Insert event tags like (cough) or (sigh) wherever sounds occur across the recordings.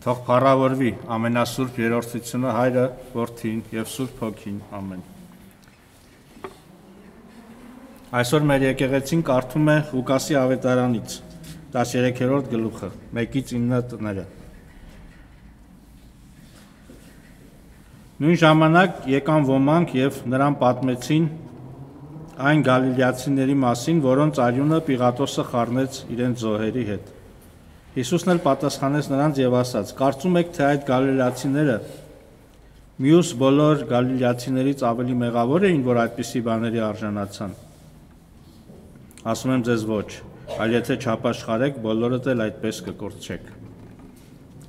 Թող փառավորվի ամենասուրբ երորդությունը Հայրը, Որդին եւ Սուրբ Հոգին։ Ամեն։ Այսօր մեր եկեղեցին կարդում է Ղուկասի ավետարանից 13-րդ գլուխը, 1-ից 9 տները։ Նույն ժամանակ եկան ոմանք եւ նրան պատմեցին այն գալիլեացիների մասին, որոնց արյունը Պիղատոսը խառնեց իրեն զոհերի հետ։ Հիսուսն էլ պատասխանեց նրանց եւ ասաց. Կարծում եք, թե այդ գալիլեացիները մյուս բոլոր գալիլեացիներից ավելի մեղավոր էին, որ այդպիսի բաների արժանացան։ Ասում եմ ձեզ ոչ, այլ եթե չապաշխարեք, բոլորդ էլ այդպես կկործչեք։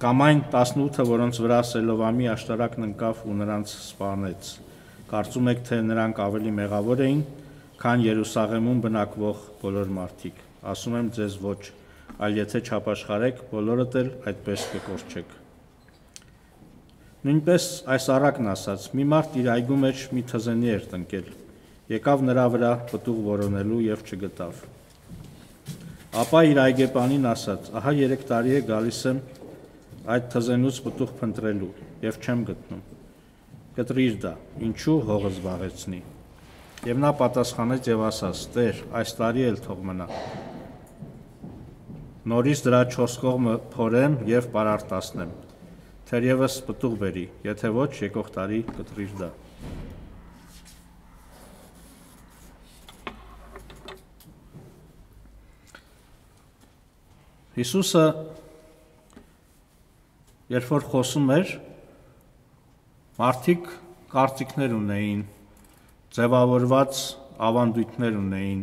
Կամ այն 18-ը, որոնց վրա սելովամի աշտարակն ընկավ ու նրանց սպանեց։ Կարծում եք, թե նրանք ավելի մեղավոր էին, քան Երուսաղեմում բնակվող բոլոր մարդիկ։ Ասում եմ ձեզ ոչ, այլ եթե չապաշխարեք, բոլորդ էլ այդպես կկորչեք։ Նույնպես այս առակն ասաց, մի մարդ իր այգու մեջ մի թզենի էր տնկել, եկավ նրա վրա պտուղ որոնելու և չգտավ։ Ապա իր այգեպանին ասաց, ահա երեք տարի է գալիս եմ այդ թզենուց պտուղ փնտրելու և չեմ գտնում։ Կտրիր դա, ինչու հողը զբաղեցնի։ Եվ նա պատասխանեց և ասաց, տեր, այս տարի էլ թող մնա, նորից դրա 4 կողմը փորեմ եւ պարարտացնեմ։ Թերևս պտուղ բերի, եթե ոչ եկող տարի կտրիր դա։ Հիսուսը երբ որ խոսում էր մարդիկ կարծիքներ ունեին, ձևավորված ավանդույթներ ունեին,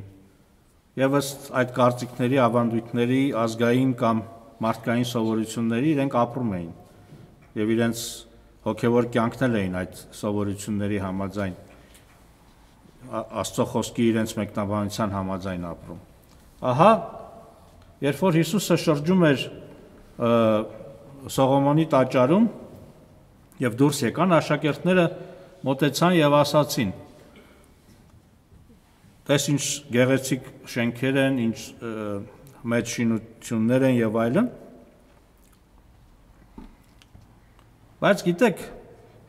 եւ ըստ այդ կարծիքների, ավանդույթների, ազգային կամ մարդկային սովորությունների իրենք ապրում էին եւ իրենց հոգեվոր կյանքն էլ էին այդ սովորությունների համաձայն Աստծո խոսքի իրենց մեկնաբանության համաձայն ապրում։ Ահա երբ որ Հիսուսը շրջում էր Սողոմոնի տաճարում եւ դուրս եկան աշակերտները մտեցան եւ ասացին Դες ինչ գեղեցիկ շենքեր են, ինչ մեծ շինություններ են եւ այլն։ Բայց գիտեք,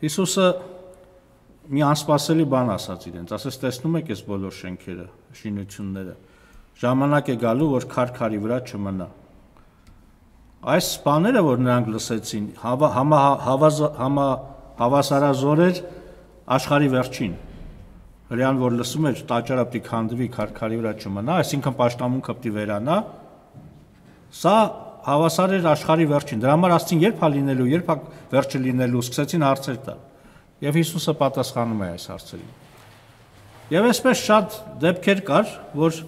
Հիսուսը մի անսպասելի բան ասաց իրենց, ասես տեսնում եք այս բոլոր շենքերը, շինությունները։ Ժամանակ է գալու, որ քարքարի վրա չմնա։ Այս բաները, որ նրանք լսեցին, համա համա հավասարազոր էր աշխարի վերջին։ հավ, հրեան որ լսում էր տաճարը պիտի քանդվի քարքարի վրա չմնա, այսինքն աշտամունքը պիտի վերանա։ Սա հավասար էր աշխարի վերջին։ Դրա համար ասցին երբ է լինելու, երբ է վերջը լինելու, սկսեցին հարցեր տալ։ Եվ Հիսուսը պատասխանում է այս հարցերին։ Եվ այսպես շատ դեպքեր կար, որ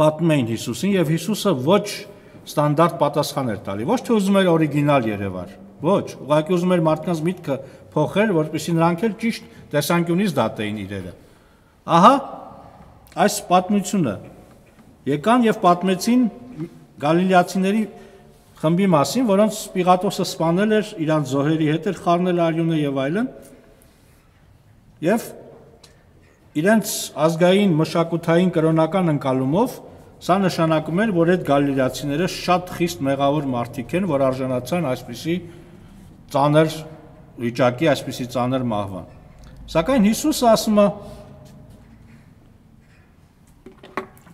պատմում էին Հիսուսին եւ Հիսուսը ոչ ստանդարտ պատասխան էր տալի։ Ոչ թե ուզում էր օրիգինալ Երևան, ոչ, ուղղակի ուզում էր մարդկանց միտքը փոխել, որպեսզի նրանք էլ ճիշտ տեսանկյունից դատեին իրերը։ Ահա այս պատմությունը եկան եւ պատմեցին գալիլեացիների խմբի մասին, որոնց Պիղատոսը սպանել էր, իրանց զոհերի հետ էր խառնել արյունը եւ այլն։ Եվ իրենց ազգային մշակութային կրոնական ընկալումով սա նշանակում էր, որ այդ գալիլեացիները շատ խիստ մեղավոր մարդիկ են, որ արժանացան այսպիսի ծանր վիճակի այսպիսի ծանր մահվան։ Սակայն Հիսուսը ասում է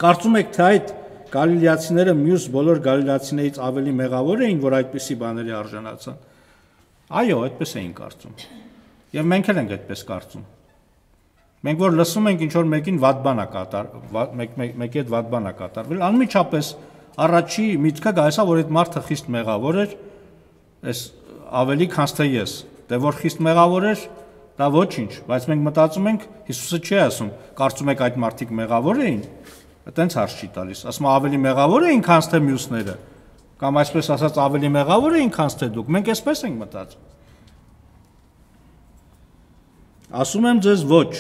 Կարծում եք թե այդ գալիլեացիները մյուս բոլոր գալիլեացիներից ավելի մեղավոր էին, որ այդպիսի բաների արժանացան։ Այո, այդպես էին կարծում։ Եվ մենք էլ ենք այդպես կարծում։ Մենք որ լսում ենք ինչ որ մեկին վատ բան է կատար, մեկ մեկի հետ վատ բան է կատարվել, անմիջապես առաջի միտքը գա հեսա, որ այդ մարդը խիստ մեղավոր էր, այս ավելի քան թե ես դե որ խիստ մեղավոր էր, դա ոչինչ, բայց մենք մտածում ենք Հիսուսը չի ասում, կարծում եք այդ մարդիկ մեղավոր էին, այտենց հարց չի տալիս, ասում ավելի մեղավոր էին, քան թե մյուսները, կամ այսպես ասած ավելի մեղավոր էին, քան թե դուք, մենք այսպես ենք մտածում։ Ասում եմ ձեզ ոչ,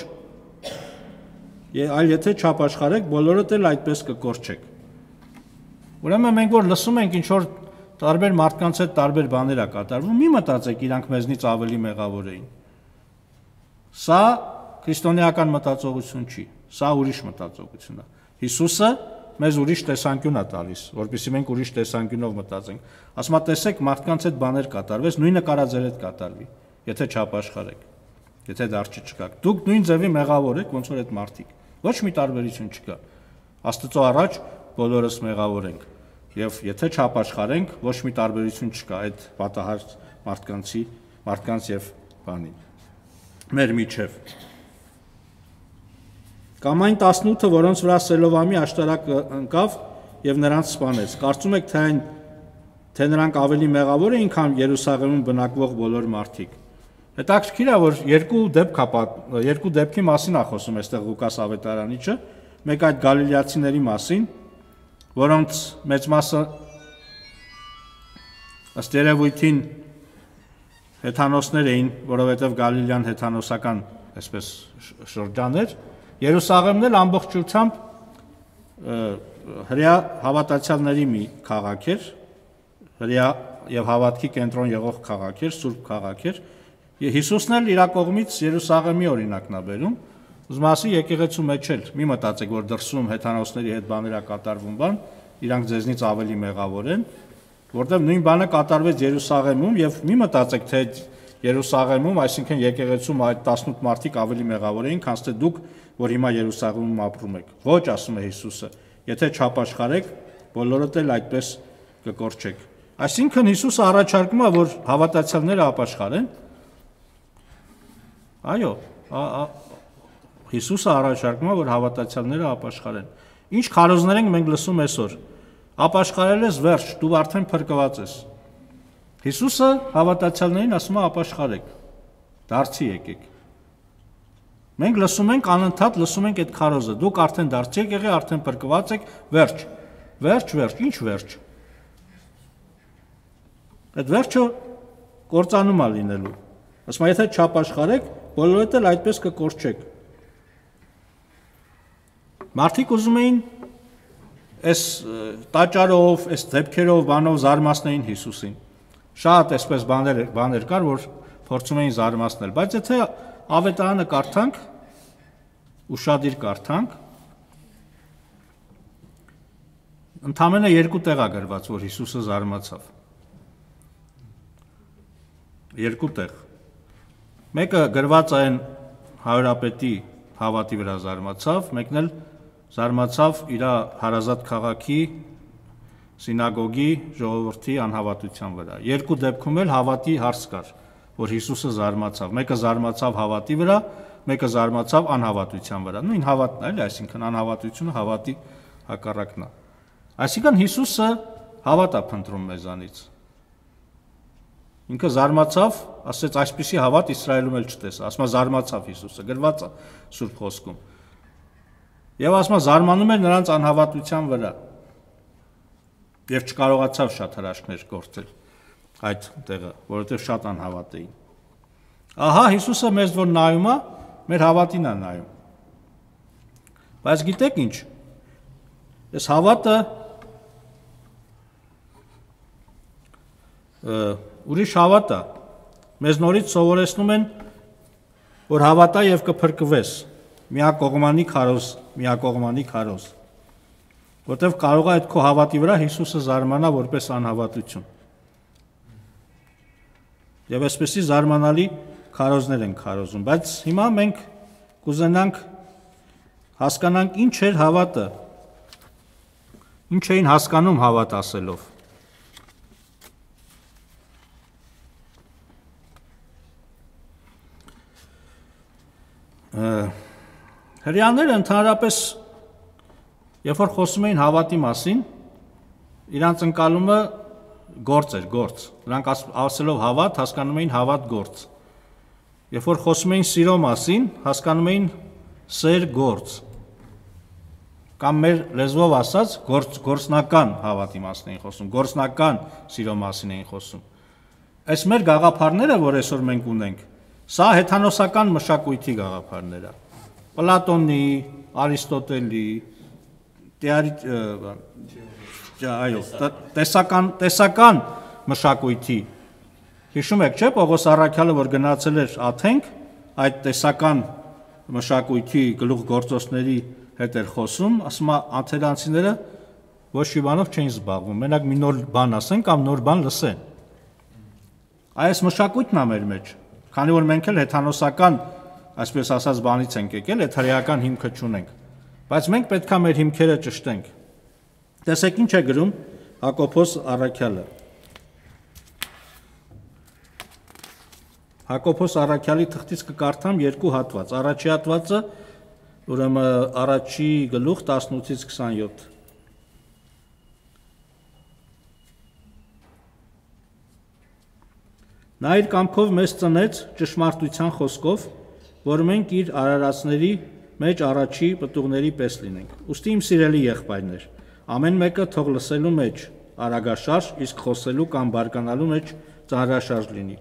այլ եթե չապաշխարեք, բոլորդ էլ այդպես կկորչեք։ Ուրեմն մենք որ լսում ենք ինչ որ տարբեր մարդկանց հետ տարբեր բաներ է կատարվում, մի մտածեք իրանք մեզնից ավելի մեղավոր էին։ Սա քրիստոնեական մտածողություն չի, սա ուրիշ մտածողություն է։ Հիսուսը մեզ ուրիշ տեսանկյուն է տալիս, որովհետեւ մենք ուրիշ տեսանկյունով մտածենք։ Ասում է, տեսեք, մարդկանց հետ բաներ կատարվես, նույնը կարա ձեր հետ կատարվի, եթե չապաշխարեք, եթե դարձի չկաք։ Դուք նույն ձևի մեղավոր եք, ոնց որ այդ մարդիկ։ Ոչ մի տարբերություն չկա։ Աստծո առաջ բոլորս մեղավոր ենք։ Եվ եթե չապաշխարենք, ոչ մի տարբերություն չկա այդ պատահար մարդկանցի, մարդկանց եւ բանի։ Մեր միջև։ Կամ այն 18-ը, որոնց վրա սելովամի աշտարակ ընկավ եւ նրանց սպանեց։ Կարծում եք, թե այն թե նրանք ավելի մեղավոր էին, քան Երուսաղեմում բնակվող բոլոր մարդիկ։ Հետաքրքիր է, որ երկու դեպք հա երկու դեպքի մասին է խոսում այստեղ Ղուկաս ավետարանիչը, մեկ այդ գալիլեացիների մասին, որոնց մեծ մասը ըստ երևույթին հեթանոսներ էին, որովհետև Գալիլյան հեթանոսական այսպես շրջաներ, Երուսաղեմն էլ ամբողջությամբ հрья հավատացյալների մի քաղաք էր, հрья եւ հավատքի կենտրոն եղող քաղաք էր, սուրբ քաղաք էր։ Հիսուսն էլ իր կողմից Երուսաղեմի օրինակն է բերում, որ Ուզում ասի եկեղեցու մեջ էլ մի մտածեք, որ դրսում հեթանոսների հետ բաներ է կատարվում բան, իրանք ձեզնից ավելի մեղավոր են, որտեղ նույն բանը կատարվեց Երուսաղեմում եւ մի մտածեք, թե Երուսաղեմում, այսինքն եկեղեցում այդ 18 մարդիկ ավելի մեղավոր էին, քան թե դուք, որ հիմա Երուսաղեմում ապրում եք։ Ոչ, ասում է Հիսուսը, եթե չապաշխարեք, բոլորդ էլ այդպես կկորչեք։ Այսինքն Հիսուսը առաջարկում է, որ հավատացյալները ապաշխարեն։ Այո, Հիսուսը առաջարկում է, որ հավատացյալները ապաշխարեն։ Ինչ քարոզներ ենք մենք լսում այսօր։ Ապաշխարել ես վերջ, դու արդեն փրկված ես։ Հիսուսը հավատացյալներին ասում է ապաշխարեք։ Դարձի եկեք։ Մենք լսում ենք անընդհատ լսում ենք այդ քարոզը։ Դուք արդեն դարձի եք եղել, արդեն փրկված եք, վերջ։ Վերջ, վերջ, ի՞նչ վերջ։ Այդ վերջը կործանում է լինելու։ Ասում եմ, եթե չապաշխարեք, բոլորդ էլ այդպես կկորչեք։ Մարդիկ ուզում էին այս տաճարով, այս ձեպքերով, բանով զարմացնեին Հիսուսին։ Շատ այսպես բաներ բաներ կար, որ փորձում էին զարմացնել, բայց եթե ավետարանը կարդանք, ուրشادիր կարդանք, ընդամենը երկու տեղ է գրված, որ Հիսուսը զարմացավ։ Երկու տեղ։ Մեկը գրված այն հայրապետի հավատի վրա զարմացավ, մեկն էլ զարմացավ իր հարազատ քաղաքի սինագոգի ժողովրդի անհավատության վրա։ Երկու դեպքում էլ հավատի հարց կար, որ Հիսուսը զարմացավ։ Մեկը զարմացավ հավատի վրա, մեկը զարմացավ անհավատության վրա։ Նույն հավատն էլ, այսինքն անհավատությունը հավատի հակառակն է։ Այսինքն Հիսուսը հավատա փնտրում մեզանից։ Ինքը զարմացավ, ասեց այսպիսի հավատ Իսրայելում էլ չտեսա։ Ասма զարմացավ Հիսուսը, գրված է Սուրբ խոսքում եւ ասում է զարմանում էր նրանց անհավատության վրա եւ չկարողացավ շատ հրաշքներ գործել այդ տեղը, որովհետեւ շատ անհավատ էին։ Ահա Հիսուսը մեզ որ նայում է, մեր հավատին է նայում։ Բայց գիտեք ինչ։ Այս հավատը ուրիշ հավատ է։ Մեզ նորից սովորեցնում են, որ հավատա եւ կփրկվես միակողմանի քարոզ, միակողմանի քարոզ։ Որտեվ կարող է այդ քո հավատի վրա Հիսուսը զարմանա որպես անհավատություն։ Եվ այսպեսի զարմանալի քարոզներ են քարոզում, բայց հիմա մենք կուզենանք հասկանանք ինչ էր հավատը։ Ինչ էին հասկանում հավատ ասելով։ Հрьяները ընդհանրապես երբ որ խոսում էին հավատի մասին, իրանց ընկալումը գործ էր, գործ։ Նրանք ասելով հավատ, հասկանում էին հավատ գործ։ Երբ որ խոսում էին սիրո մասին, հասկանում էին սեր գործ։ Կամ մեր լեզվով ասած, գործ գործնական հավատի մասն էին խոսում, գործնական սիրո մասին էին խոսում։ Այս մեր գաղափարները, որ այսօր մենք ունենք, սա հեթանոսական մշակույթի գաղափարներ են Պլատոնի, Արիստոտելի, Տեարի այո, տեսական տեսական մշակույթի Հիշում եք, չէ՞, Պողոս Առաքյալը, որ գնացել էր Աթենք, այդ տեսական մշակույթի գլուխ գործոսների հետ էր խոսում, ասում է աթենացիները ոչ մի բանով չեն զբաղվում, մենակ մի նոր բան ասեն կամ նոր բան լսեն։ Այս մշակույթն է մեր մեջ, քանի որ մենք էլ հեթանոսական այսպես ասած բանից ենք եկել, այդ հրեական հիմքը չունենք։ Բայց մենք պետքա մեր հիմքերը ճշտենք։ Տեսեք ինչ է գրում Հակոբոս Արաքյալը։ Հակոբոս Արաքյալի թղթից կկարդամ երկու հատված։ Առաջի հատվածը, ուրեմն առաջի գլուխ 18-ից 27 Նա իր կամքով մեզ ծնեց ճշմարտության խոսքով, որ մենք իր արարածների մեջ առաջի պտուղների պես լինենք։ Ոստի իմ սիրելի եղբայրներ, ամեն մեկը թող լսելու մեջ արագաշարժ, իսկ խոսելու կամ բարկանալու մեջ ծանրաշարժ լինի,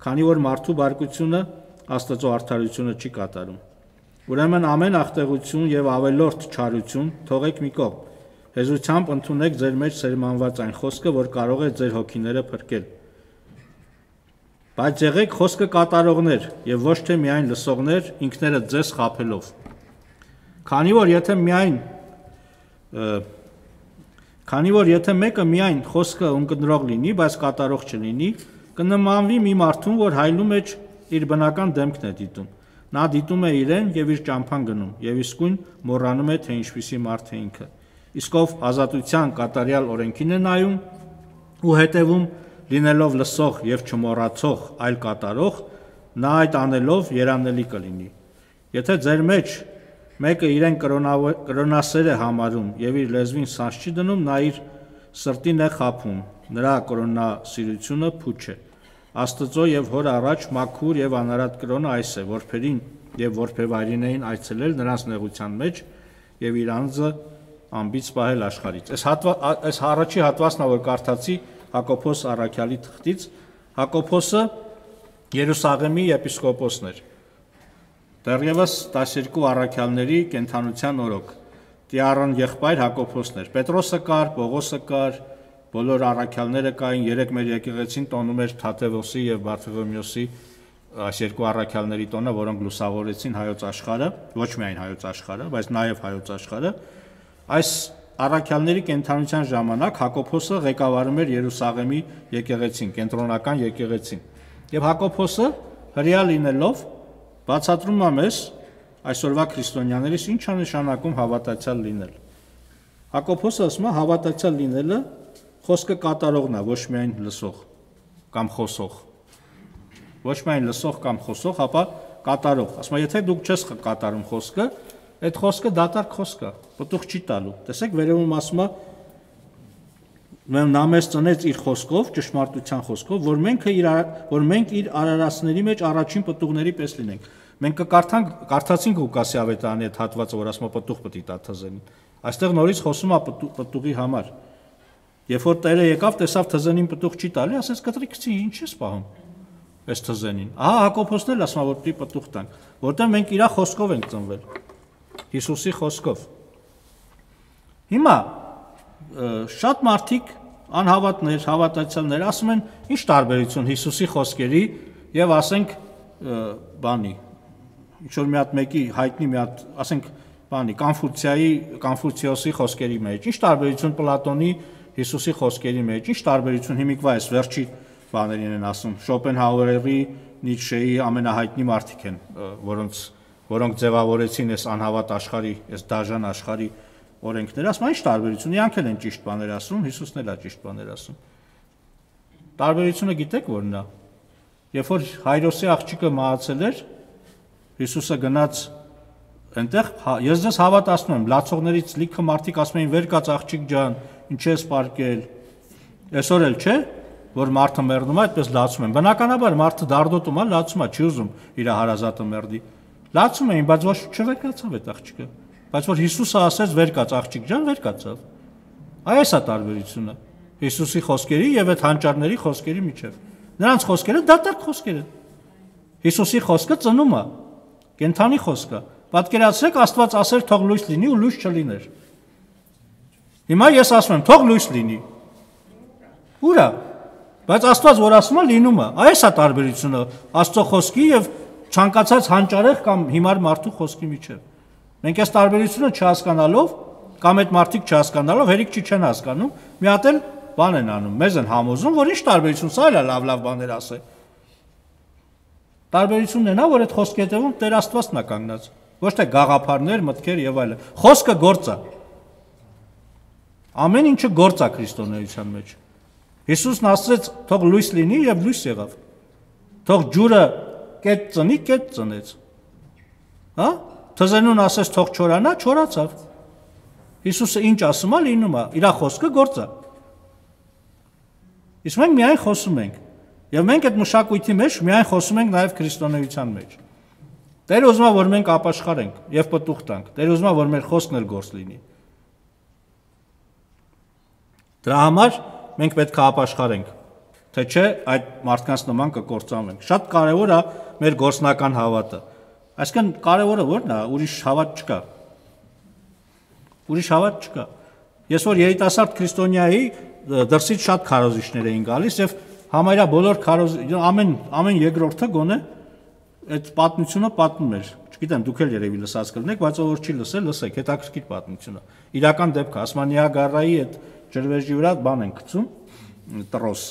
քանի որ մարդու բարկությունը Աստծո արդարությունը չի կատարում։ Ուրեմն ամեն ախտեղություն եւ ավելորդ չարություն թողեք մի կողմ։ Հեզությամբ ընդունեք ձեր մեջ սերմանված այն խոսքը, որ կարող է ձեր հոգիները փրկել բայց եղեք խոսքը կատարողներ եւ ոչ թե միայն լսողներ ինքներդ ձեզ խափելով։ Քանի որ եթե միայն քանի որ եթե մեկը միայն խոսքը ունկնդրող լինի, բայց կատարող չլինի, կնմանվի մի մարդուն, որ հայլու մեջ իր բնական դեմքն է դիտում։ Նա դիտում է իրեն եւ իր ճամփան գնում եւ իսկույն մոռանում է թե ինչպիսի մարդ է ինքը։ Իսկ ով ազատության կատարյալ օրենքին է նայում ու հետևում, լինելով լսող եւ չմոռացող այլ կատարող, նա այդ անելով երանելի կլինի։ Եթե ձեր մեջ մեկը իրեն կրոնասեր է համարում եւ իր լեզվին սանս չի դնում, նա իր սրտին է խափում։ Նրա կրոնասիրությունը փուչ է։ Աստծո եւ հոր առաջ մաքուր եւ անարատ կրոնը այս է, որբերին եւ որբևայրին էին այցելել նրանց նեղության մեջ եւ իր անձը ամբից պահել աշխարից։ Այս հատված այս առաջի հատվածն է որ կարդացի հատված, Հակոբոս Արաքյալի թղթից Հակոբոսը Երուսաղեմի եպիսկոպոսն էր։ Դեռևս 12 առաքյալների կենթանության օրոք Տիարոն եղբայր Հակոբոսն էր։ Պետրոսը կար, Պողոսը կար, բոլոր առաքյալները կային, երեք մեր եկեղեցին տոնում էր Թաթևոսի եւ Բարթողոմեոսի այս երկու առաքյալների տոնը, որոնք լուսավորեցին հայոց աշխարհը, ոչ միայն հայոց աշխարհը, բայց նաեւ հայոց աշխարհը։ Այս Առաքյալների կենթանության ժամանակ Հակոբոսը ղեկավարում էր Երուսաղեմի եկեղեցին, կենտրոնական եկեղեցին։ Եվ Հակոբոսը հрья լինելով բացատրում է մեզ այսօրվա քրիստոնյաներից ինչ է նշանակում հավատացյալ լինել։ Հակոբոսը ասում է հավատացյալ լինելը խոսքը կատարողն է, ոչ միայն լսող կամ խոսող։ Ոչ միայն լսող կամ խոսող, ապա կատարող։ Ասում է, եթե դուք չես կատարում խոսքը, Այդ խոսքը դատարկ խոսք է, պտուղ չի տալու։ Տեսեք, վերևում ասում է նա մեզ ծնեց իր խոսքով, ճշմարտության խոսքով, որ մենք իր որ մենք իր արարածների մեջ առաջին պտուղների պես լինենք։ Մենք կկարդանք, կարդացինք Ղուկասի ավետարանի այդ հատվածը, որ ասում է պտուղ պտի տաթզեն։ Այստեղ նորից խոսում է պտուղի համար։ Երբ որ Տերը եկավ, տեսավ թզենին պտուղ չի տալի, ասեց կտրիկցի, ինչ ես պահում այս թզենին։ Ահա Հակոբոսն էլ ասում է, որ պտի պտուղ տանք, որտեղ մենք իրա խոսքով ենք ծնվել։ Հիսուսի խոսքով։ Հիմա շատ մարդիկ անհավատներ, հավատացյալներ ասում են, ի՞նչ տարբերություն Հիսուսի խոսքերի եւ ասենք բանի ինչ որ մի հատ մեկի հայտնի մի հատ ասենք բանի Կանֆուցիայի Կանֆուցիոսի խոսքերի մեջ ի՞նչ տարբերություն Պլատոնի Հիսուսի խոսքերի մեջ ի՞նչ տարբերություն հիմիկվա այս վերջի բաներին են ասում Շոպենհաուերի Նիչշեի ամենահայտնի մարդիկ են որոնց որոնք ձևավորեցին այս անհավատ աշխարհի, այս դաժան աշխարհի օրենքները, ասում ի՞նչ տարբերություն, իրանք էլ են ճիշտ բաներ ասում, Հիսուսն էլ է ճիշտ բաներ ասում։ Տարբերությունը գիտեք որն է։ Երբ որ Հայրոսի աղջիկը մահացել էր, Հիսուսը գնաց այնտեղ հա, ես ձեզ հավատացնում եմ, լացողներից լիքը մարդիկ ասում էին վեր կաց աղջիկ ջան, ինչ ես պարկել։ Այսօր էլ չէ, որ մարդը մեռնում է, այդպես լացում են։ Բնականաբար մարդը դարդոտում է, լացում է, չի ուզում իր հարազատը մեռնի։ Լացում էին, բայց ոչ չվերկացավ այդ աղջիկը։ Բայց որ Հիսուսը ասեց վերկաց աղջիկ ջան, վերկացավ։ Այս է տարբերությունը Հիսուսի խոսքերի եւ այդ հանճարների խոսքերի միջև։ Նրանց խոսքերը դատարկ խոսքեր են։ Հիսուսի խոսքը ծնում է, կենթանի խոսքը։ Պատկերացրեք Աստված ասեր թող լույս լինի ու լույս չլիներ։ Հիմա ես ասում եմ թող լույս լինի։ Ուրա։ Բայց Աստված որ ասում է լինում է։ Այս է տարբերությունը Աստծո խոսքի եւ ցանկացած հանճարեղ կամ հիմար մարդու խոսքի միջև։ Մենք այս տարբերությունը չհասկանալով կամ այդ մարդիկ չհասկանալով հերիք չի չեն հասկանում, մի հատ էլ բան են անում, մեզ են համոզում, որ ինչ տարբերություն, սա էլ է լավ-լավ բաներ ասե։ Տարբերությունն է նա, որ այդ խոսքի հետևում Տեր Աստվածն է կանգնած, ոչ թե գաղափարներ, մտքեր եւ այլն։ Խոսքը գործ է։ Ամեն ինչը գործ է քրիստոնեության մեջ։ Հիսուսն ասաց՝ «Թող լույս լինի» եւ լույս եղավ։ Թող ջուրը կետ ծնի, կետ ծնեց։ Հա? Թզենուն ասես թող չորանա, չորացավ։ Հիսուսը ինչ ասում է, լինում է։ Իր խոսքը գործա։ Իսկ մենք միայն խոսում ենք։ Եվ մենք այդ մշակույթի մեջ միայն խոսում ենք նաև քրիստոնեության մեջ։ Տերը ուզում է, որ մենք ապաշխարենք եւ պտուղ տանք։ Տերը ուզում է, որ մեր խոսքն էլ գործ լինի։ Դրա համար մենք պետք է ապաշխարենք թե չէ այդ մարդկանց նման կկործանվենք։ Շատ կարևոր է մեր գործնական հավատը։ Այսինքն կարևորը ո՞րն է, ուրիշ հավատ չկա։ Ուրիշ հավատ չկա։ Ես որ երիտասարդ քրիստոնյայի դրսից շատ քարոզիչներ էին գալիս եւ համարյա բոլոր քարոզ ամեն ամեն երկրորդը գոնե այդ պատմությունը պատմում էր։ Չգիտեմ, դուք էլ երևի լսած կլինեք, բայց ով որ չի լսել, լսեք, հետաքրքիր պատմությունը։ Իրական դեպքը Ասմանիա գարայի այդ ջրվեժի վրա բան են գցում տրոս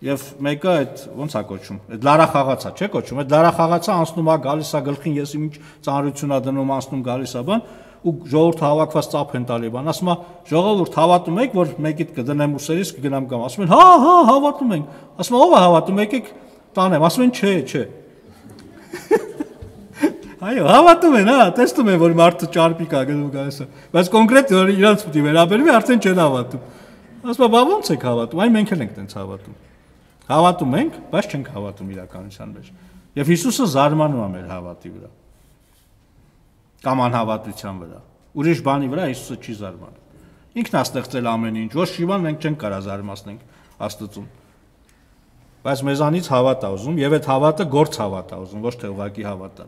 Եվ մեկը այդ ոնց է կոչում։ Այդ լարա խաղացա, չէ՞ կոչում։ Այդ լարա խաղացա անցնում է, գալիս է գլխին, ես ինչ ծանրություն ա դնում, անցնում գալիս է բան, ու ժողովուրդ հավաքված ծափ են տալի բան։ Ասում է, ժողովուրդ հավատում եք, որ մեկիդ կդնեմ ուսերից կգնամ կամ։ Ասում են, հա, հա, հավատում ենք։ Ասում է, ով է հավատում, եկեք տանեմ։ Ասում են, չէ, չէ։ (laughs) Այո, հավատում են, հա, տեսնում են, որ մարդը ճարպիկ է գնում գալիս է։ Բայց կոնկրետ որ իրանց պիտի վերաբերվի, արդեն չեն հավատում։ Ասում է, բա ո՞նց եք հավատում։ Այն մենք էլ ենք տենց հավատում։ Հավատում ենք, բայց չենք հավատում իրականության մեջ։ Եվ Հիսուսը զարմանում է մեր հավատի վրա։ Կամ անհավատության վրա։ Ուրիշ բանի վրա Հիսուսը չի զարմանում։ Ինքն է ստեղծել ամեն ինչ, ոչ շիվան մենք չենք կարա զարմացնենք Աստծուն։ Բայց մեզանից հավատ է ուզում, եւ այդ հավատը գործ հավատ է ուզում, ոչ թե ուղակի հավատը։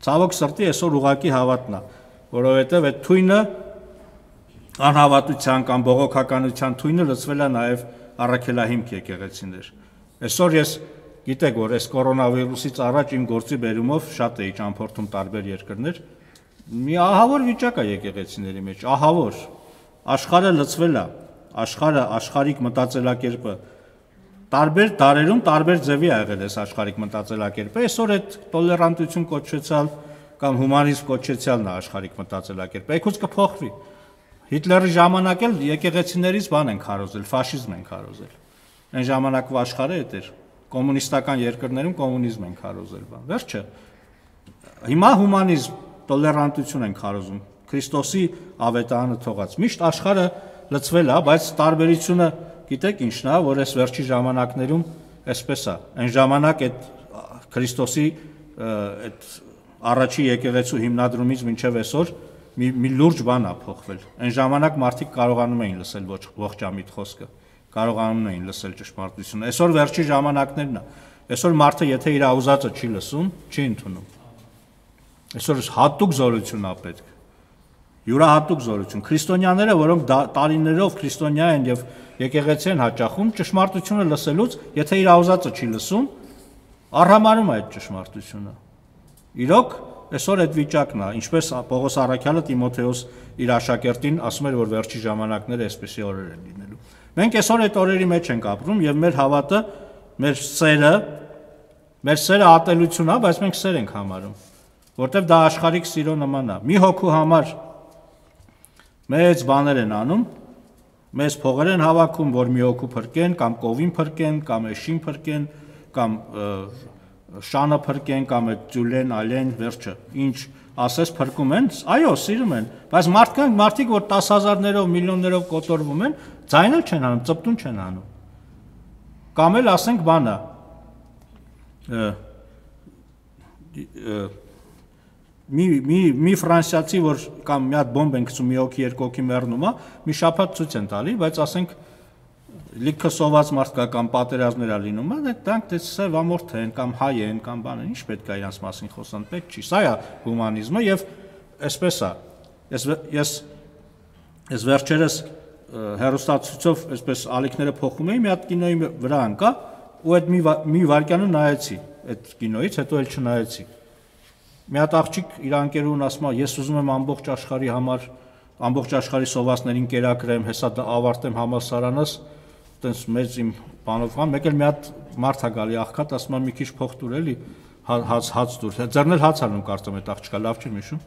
Ցավոք սրտի այսօր ուղակի հավատն է, որովհետեւ այդ թույնը անհավատության կամ բողոքականության թույնը լծվել է նաեւ առաքելահիմք եկեղեցիներ։ Այսօր ես գիտեք, որ այս կորոնավիրուսից առաջ իմ գործի բերումով շատ էի ճամփորդում տարբեր երկրներ։ Մի ահավոր վիճակ է եկեղեցիների մեջ, ահավոր։ Աշխարհը լծվել է, աշխարհը, աշխարհիկ մտածելակերպը տարբեր տարերում տարբեր ձևի ա եղել այս աշխարհիկ մտածելակերպը։ Այսօր այդ տոլերանտություն կոչեցյալ կամ հումանիզմ կոչեցյալն է աշխարհիկ մտածելակերպը։ Այկուց կփոխվի։ կո Հիտլերի ժամանակ էլ եկեղեցիներից բան են քարոզել, ֆաշիզմ են քարոզել։ Այն ժամանակվա աշխարհը դա էր։ Կոմունիստական երկրներում կոմունիզմ են քարոզել, բան։ Վերջը։ Հիմա հումանիզմ, տոլերանտություն են քարոզում։ Քրիստոսի ավետարանը թողած։ Միշտ աշխարհը լծվել է, բայց տարբերությունը գիտեք ինչն է, որ այս վերջի ժամանակներում այսպես է։ Այն ժամանակ այդ Քրիստոսի այդ առաջի եկեղեցու հիմնադրումից մինչև այսօր մի, մի լուրջ բան ա փոխվել։ Այն ժամանակ մարդիկ կարողանում էին լսել ոչ ողջամիտ խոսքը, կարողանում էին լսել ճշմարտությունը։ Այսօր վերջի ժամանակներն է։ Այսօր մարդը եթե իր ուզածը չի լսում, չի ընդունում։ Այսօր հատուկ զորություն ա պետք։ Յուրահատուկ զորություն։ Քրիստոնյաները, որոնք տարիներով քրիստոնյա են եւ եկեղեցի են հաճախում, ճշմարտությունը լսելուց, եթե իր ուզածը չի լսում, արհամարում է այդ ճշմարտությունը։ Իրոք Այսօր այդ վիճակն է, ինչպես Պողոս Արաքյալը Տիմոթեոս իր աշակերտին ասում էր, որ վերջի ժամանակները այսպիսի օրեր են լինելու։ Մենք այսօր այդ օրերի մեջ ենք ապրում եւ մեր հավատը, մեր սերը, մեր սերը ատելություն է, բայց մենք սեր ենք համարում, որտեղ դա աշխարհիկ սիրո նման է։ Մի հոգու համար մեծ բաներ են անում, մեծ փողեր են հավաքում, որ մի հոգու փրկեն կամ կովին փրկեն կամ էշին փրկեն կամ և, շանը փրկեն կամ այդ ջուլեն ալեն վերջը ինչ ասես փրկում են այո սիրում են բայց մարդկանք մարդիկ որ 10000-ներով միլիոններով կոտորվում են ձայնել չեն անում ծպտուն չեն անում կամ էլ ասենք բանա մի մի մի ֆրանսիացի որ կամ մի հատ բոմբ են գցում մի օքի երկու օքի մեռնում է մի շափատ ցույց են տալի բայց ասենք լիքը սոված մարդկական պատերազմներ է լինում, այդ դրանք դե սև ամորթ են կամ հայ են կամ բան են, ինչ պետք է իրանց մասին խոսան, պետք չի։ Սա է հումանիզմը եւ այսպես է։ Ես ես ես վերջերս հերոստացույցով այսպես ալիքները փոխում էի, մի հատ կինոյի վրա անկա, ու այդ մի մի վարքյանը նայեցի այդ կինոից, հետո էլ չնայեցի։ Մի հատ աղջիկ իր անկերուն ասում է, ես ուզում եմ ամբողջ աշխարհի համար, ամբողջ աշխարհի սովածներին կերակրեմ, հեսա դա ավարտեմ համասարանս, տես մեծ իմ բանով կան, մեկ էլ մի հատ մարդ է գալի աղքատ, ասում է մի քիչ փող տուր էլի, հա, հաց հաց տուր։ հա, Ձեռնել հաց անում կարծում այդ աղջիկա, լավ չեմ հիշում։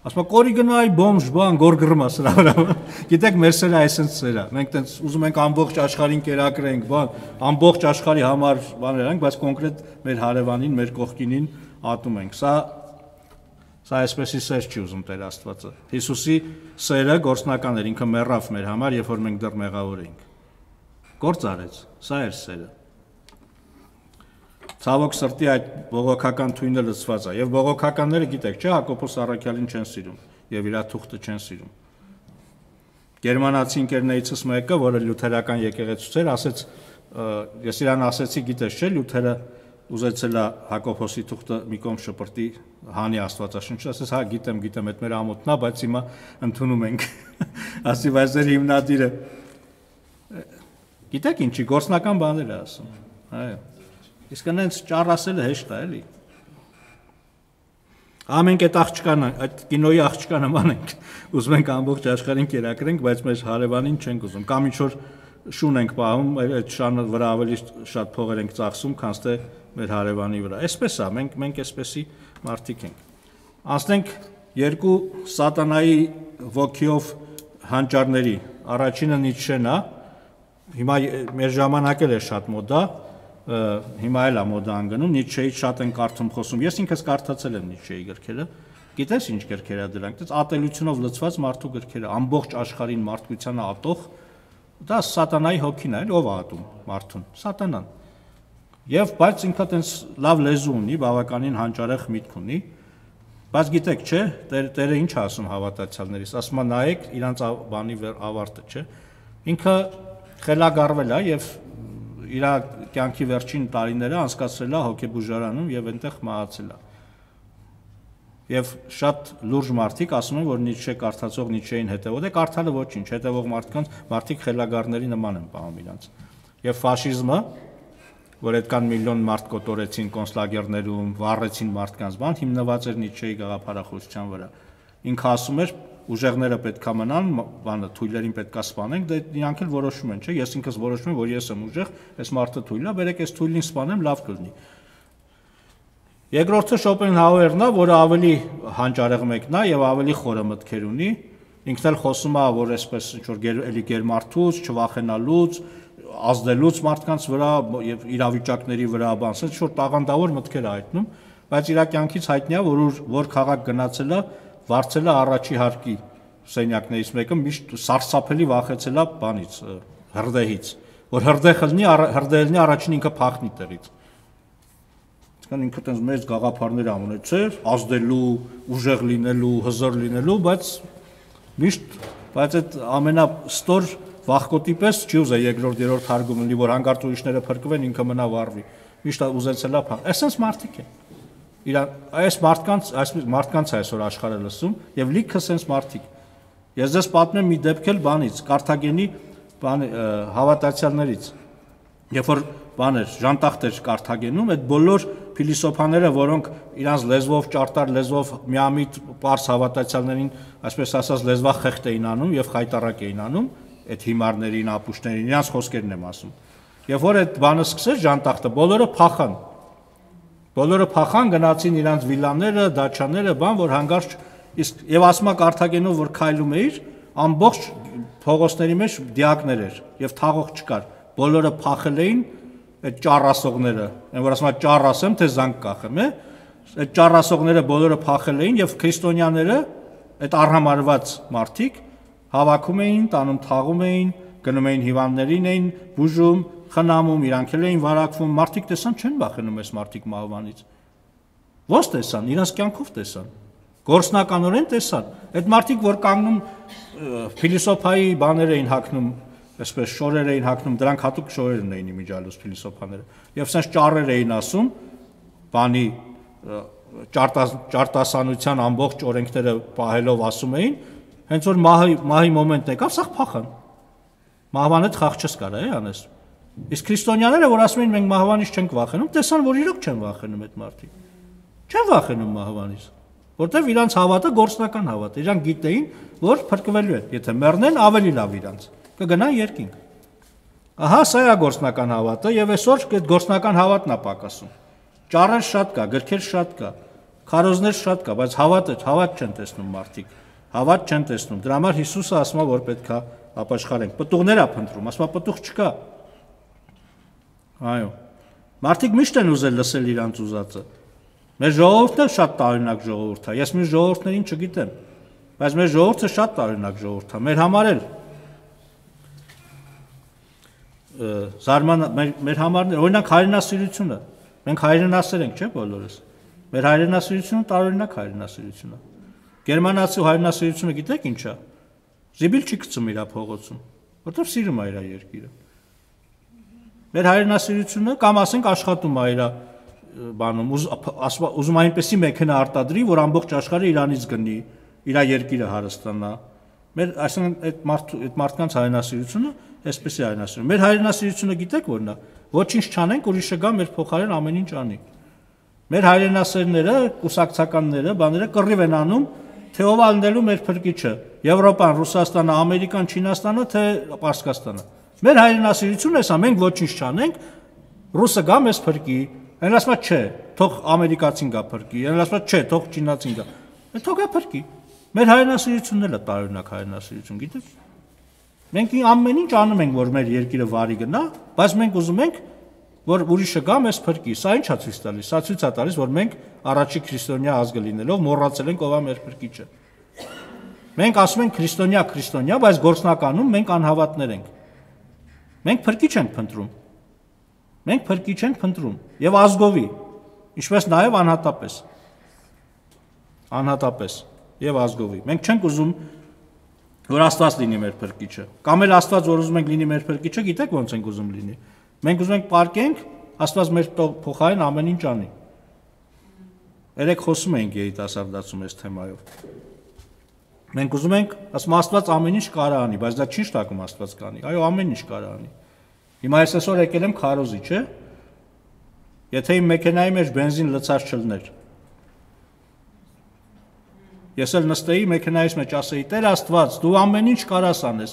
Ասում է կորի գնա այ բոմժ բան գորգրմա սրա վրա։ «Հա, Գիտեք մեր սերը այսպես սերա։ Մենք տենց ուզում ենք ամբողջ աշխարհին կերակրենք, բան, ամբողջ աշխարհի համար բաներ ենք, բայց կոնկրետ մեր հարևանին, մեր կողքինին ատում ենք։ Սա Սա այսպեսի սեր չի ուզում Տեր Աստվածը։ Հիսուսի սերը գործնական էր, ինքը մեռավ մեր համար, երբ որ մենք դեռ մեղավոր էինք։ Գործ արեց, սա էր սերը։ Ցավոք սրտի այդ բողոքական թույնը լծված է եւ բողոքականները գիտեք, չէ, Հակոբոս Սարաքյալին չեն սիրում եւ իր թուղթը չեն սիրում։ Գերմանացի ինքերնեիցս մեկը, որը լյութերական եկեղեցուց էր, ասեց ես իրան ասեցի, գիտես չէ, լյութերը ուզեցել է Հակոբոսի թուղթը մի կողմ շփրտի հանի Աստվածաշունչը, ասես, հա, գիտեմ, գիտեմ, այդ մեր ամոթնա, բայց հիմա ընդունում ենք։ (laughs) Ասի, բայց ձեր հիմնադիրը Գիտեք ինչի գործնական բաներ է ասում։ Այո։ Իսկ այնց ճառասելը հեշտ է, էլի։ Ամենք այդ աղջկան, այդ կինոյի աղջկան նման ենք։ Ուզում ենք ամբողջ աշխարհին կերակրենք, բայց մեր հարևանին չենք ուզում։ Կամ ինչ որ շուն ենք պահում, այդ շանը վրա ավելի շատ փողեր ենք ծախսում, քան թե մեր հարևանի վրա։ Էսպես է, մենք մենք էսպեսի մարդիկ ենք։ Անցնենք երկու սատանայի ոգիով հանճարների։ Առաջինը Նիչշեն է, հիմա մեր ժամանակ էլ է շատ մոդա, հիմա էլ է մոդա անգնում, Նիչեի շատ են կարդում խոսում։ Ես ինքս կարդացել եմ Նիչեի գրքերը։ Գիտես ինչ գրքեր է դրանք։ Դից ատելությունով լցված մարդու գրքերը, ամբողջ աշխարհին մարդկությանը ատող, դա սատանայի հոգին է, ով է ատում մարդուն։ Սատանան։ Եվ բայց ինքը տենց լավ լեզու ունի, բավականին հանճարեղ միտք ունի, Բայց գիտեք, չէ, Տերը ինչ ասում հավատացյալներից, ասում է նայեք իրանց բանի ավարտը, չէ։ Ինքը խելագարվել է եւ իր կյանքի վերջին տարիները անցկացրել է հոկեբուժարանում եւ այնտեղ մահացել է։ Եվ շատ լուրջ մարդիկ ասում են, որ Նիչե կարդացող Նիչեին հետևող է, կարդալը ոչինչ, հետևող մարդկանց մարդիկ խելագարների նման են պահում իրancs։ Եվ ֆաշիզմը, որ այդքան միլիոն մարդ կոտորեցին կոնցլագերներում, վառեցին մարդկանց բան, հիմնված էր Նիչեի գաղափարախոսության վրա։ Ինքը ասում էր, ուժեղները պետքա մնան, բանը թույլերին պետքա սպանենք, դե իրանք էլ որոշում են, չէ՞։ Ես ինքս որոշում եմ, որ ես եմ ուժեղ, այս մարդը թույլա, բերեք այս թույլին սպանեմ, լավ կլինի։ Երկրորդը Շոպենհաուերն է, որը ավելի հանճարեղ մեկն է եւ ավելի խորը մտքեր ունի։ Ինքն էլ խոսում է, որ այսպես ինչ որ էլի գերմարտուց, չվախենալուց, ազդելուց մարդկանց վրա եւ իրավիճակների վրա, բան, ասես ինչ որ տաղանդավոր մտքեր է հայտնում, բայց իրա կյանքից հայտնի է, որ որ քաղաք գնացել է, վարձել է առաջի հարկի սենյակներից մեկը միշտ սարսափելի վախեցել է բանից հրդեհից որ հրդեհը լինի հրդեհելնի առաջին ինքը փախնի տեղից այսինքն ինքը տենց մեծ գաղափարներ ամունեցեր ազդելու ուժեղ լինելու հզոր լինելու բայց միշտ բայց այդ ամենա ստոր վախկոտի պես չի ուզա երկրորդ երրորդ հարգում լինի որ հանկարծ ուրիշները փրկվեն ինքը մնա վառվի միշտ ուզեցել է փախ այսպես մարդիկ են իրան այս մարդկանց այս մարդկանց այսօր աշխարհը լսում եւ լիքը sense մարդիկ ես ձեզ պատմեմ մի դեպք էլ բանից Կարթագենի բան հավատացյալներից երբ որ բան էր ժանտախտ էր Կարթագենում այդ բոլոր փիլիսոփաները որոնք իրանց լեզվով ճարտար լեզվով միամիտ պարս հավատացյալներին այսպես ասած լեզվախ խեղտ էին անում եւ խայտարակ էին անում այդ հիմարներին ապուշներին իրանց խոսքերն եմ ասում երբ որ այդ բանը սկսեց ժանտախտը բոլորը փախան Բոլորը փախան գնացին իրանց վիլաները, դաչաները, բան, որ հանգարց իսկ եւ ասմակ արթագենով որ քայլում էիր, ամբողջ փողոցների մեջ դիակներ էր եւ թաղող չկար։ Բոլորը փախել էին այդ ճառասողները, այն որ ասում է ճառասեմ, թե զանգ կախեմ, է։ Այդ ճառասողները բոլորը փախել էին եւ քրիստոնյաները այդ արհամարված մարդիկ հավաքում էին, տանում թաղում էին, գնում էին հիվանդներին էին բուժում, խնամում, իրանք էլ էին վարակվում, մարդիկ տեսան չեն վախենում այս մարդիկ մահվանից։ Ո՞նց տեսան, իրանց կյանքով տեսան։ Գործնականորեն տեսան։ Այդ մարդիկ, որ կանգնում փիլիսոփայի բաներ էին հակնում, այսպես շորեր էին հակնում, դրանք հատուկ շորեր ունեին իմիջալուս փիլիսոփաները։ Եվ ասես ճառեր էին ասում, բանի ճարտասանության ամբողջ օրենքները պահելով ասում էին, հենց որ մահի մահի մոմենտն եկավ, սա փախան։ Մահվան այդ խաղ չսկար, էի անես։ Իսկ քրիստոնյաները, որ ասում են մենք մահվանից չենք վախենում, տեսան, որ իրոք չեն վախենում այդ մարդիկ։ Չեն վախենում մահվանից, որտեղ իրանց հավատը գործնական հավատ է։ Իրանք գիտեին, որ փրկվելու են, եթե մեռնեն, ավելի լավ իրանց կգնան երկինք։ Ահա սա է գործնական հավատը եւ այսօր այդ գործնական հավատն է պակասում։ Ճառը շատ կա, գրքեր շատ կա, քարոզներ շատ կա, բայց հավատը հավատ չեն տեսնում մարդիկ։ Հավատ չեն տեսնում։ Դրա համար Հիսուսը ասում է, որ պետքա ապաշխարենք։ Պտուղներ է փնտրում, ասում է պտուղ չկա Այո։ Մարդիկ միշտ են ուզել լսել իրանց ուզածը։ Մեր ժողովուրդն էլ շատ տարօրինակ ժողովուրդ է։ Ես մյուս ժողովուրդներին չգիտեմ, բայց մեր ժողովուրդը շատ տարօրինակ ժողովուրդ է։ Մեր համար էլ զարման մեր, մեր համար օրինակ հայրենասիրությունը։ Մենք հայրենասեր ենք, չէ՞ բոլորս։ Մեր հայրենասիրությունը տարօրինակ հայրենասիրություն է։ Գերմանացու հայրենասիրությունը գիտեք ի՞նչ է։ Զիբիլ չի գցում իր փողոցում, որտեղ սիրում է իր երկիրը մեր հայրենասիրությունը կամ ասենք աշխատում է իր բանում ուզում այնպեսի մեքենա արտադրի, որ ամբողջ աշխարհը Իրանից գնի, իր երկիրը հարստանա։ Մեր այսինքն այդ մարդ այդ մարդկանց հայրենասիրությունը այսպես է հայրենասիրությունը։ Մեր հայրենասիրությունը գիտեք որն է։ Ոչինչ չանենք, ուրիշը գա մեր փոխարեն ամեն ինչ անի։ Մեր հայրենասերները, կուսակցականները, բաները կռիվ են անում, թե ով անդելու մեր փրկիչը, Եվրոպան, Ռուսաստանը, Ամերիկան, Չինաստանը, թե Պարսկաստանը։ Մեր հայրենասիրությունը սա մենք ոչինչ չանենք, ռուսը գա մեզ փրկի։ Այն ասում է, չէ, թող ամերիկացին գա փրկի։ Այն ասում է, չէ, թող չինացին գա։ Էլ թող գա փրկի։ Մեր հայրենասիրությունն էլ է տարօրինակ հայրենասիրություն, գիտես։ Մենք ամեն ինչ անում ենք, որ մեր երկիրը վարի գնա, բայց մենք ուզում ենք, որ ուրիշը գա մեզ փրկի։ Սա ի՞նչ է ցույց տալիս։ Սա ցույց է տալիս, որ մենք առաջի քրիստոնյա ազգը լինելով մոռացել ենք ով է մեր փրկիչը։ Մենք ասում ենք քրիստոնյա, քրիստոնյա, բայց գործնականում մենք անհավատներ ենք։ Մենք փրկիչ ենք փնտրում։ Մենք փրկիչ ենք փնտրում եւ ազգովի, ինչպես նաեւ անհատապես։ Անհատապես եւ ազգովի։ Մենք չենք ուզում որ Աստված լինի մեր փրկիչը։ Կամ էլ Աստված որ ուզում ենք լինի մեր փրկիչը, գիտեք ոնց ենք ուզում լինի։ Մենք ուզում ենք պարկենք, Աստված մեր փոխարեն ամեն ինչ անի։ Երեք խոսում ենք երիտասարդացում այս թեմայով։ Մենք ուզում ենք, ասում Աստված ամեն ինչ կարա անի, բայց դա չի շտակում Աստված կանի։ Այո, ամեն ինչ կարա անի։ Հիմա ես այսօր եկել եմ քարոզի, չէ՞։ Եթե իմ մեքենայի մեջ բենզին լցած չլներ, ես էլ նստեի մեքենայից մեջ ասեի Տեր Աստված դու ամեն ինչ կարաս անես